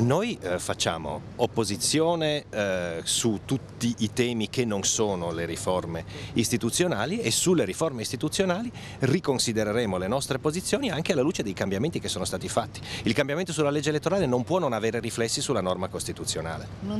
Noi eh, facciamo opposizione eh, su tutti i temi che non sono le riforme istituzionali e sulle riforme istituzionali riconsidereremo le nostre posizioni anche alla luce dei cambiamenti che sono stati fatti. Il cambiamento sulla legge elettorale non può non avere riflessi sulla norma costituzionale.